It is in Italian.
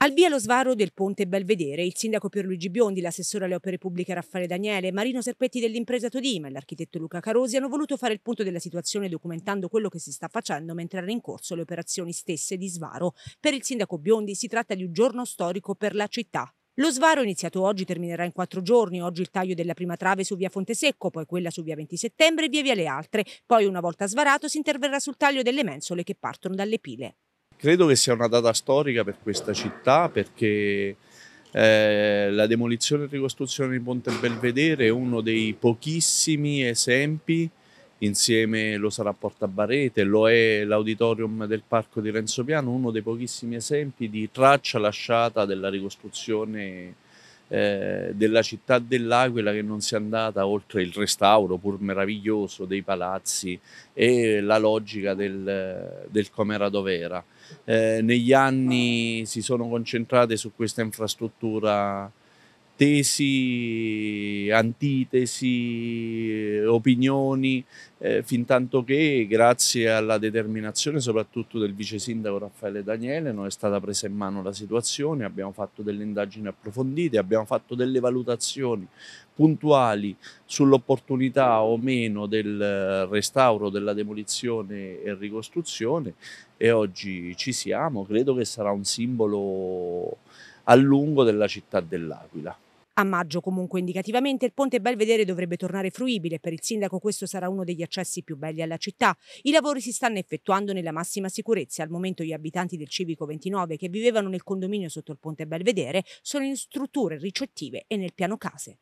Al via lo svaro del ponte Belvedere, il sindaco Pierluigi Biondi, l'assessore alle opere pubbliche Raffaele Daniele, Marino Serpetti dell'impresa Todima e l'architetto Luca Carosi hanno voluto fare il punto della situazione documentando quello che si sta facendo mentre erano in corso le operazioni stesse di svaro. Per il sindaco Biondi si tratta di un giorno storico per la città, lo svaro iniziato oggi terminerà in quattro giorni, oggi il taglio della prima trave su via Fontesecco, poi quella su via 20 settembre e via via le altre, poi una volta svarato si interverrà sul taglio delle mensole che partono dalle pile. Credo che sia una data storica per questa città perché eh, la demolizione e ricostruzione di Ponte Belvedere è uno dei pochissimi esempi, insieme lo sarà Porta Barete, lo è l'auditorium del parco di Renzo Piano, uno dei pochissimi esempi di traccia lasciata della ricostruzione eh, della città dell'Aquila che non si è andata oltre il restauro pur meraviglioso dei palazzi e la logica del, del com'era dov'era. Eh, negli anni si sono concentrate su questa infrastruttura tesi, antitesi, eh, opinioni, eh, fin tanto che grazie alla determinazione soprattutto del vice sindaco Raffaele Daniele non è stata presa in mano la situazione, abbiamo fatto delle indagini approfondite, abbiamo fatto delle valutazioni puntuali sull'opportunità o meno del eh, restauro, della demolizione e ricostruzione e oggi ci siamo, credo che sarà un simbolo a lungo della città dell'Aquila. A maggio comunque indicativamente il ponte Belvedere dovrebbe tornare fruibile, per il sindaco questo sarà uno degli accessi più belli alla città. I lavori si stanno effettuando nella massima sicurezza, al momento gli abitanti del civico 29 che vivevano nel condominio sotto il ponte Belvedere sono in strutture ricettive e nel piano case.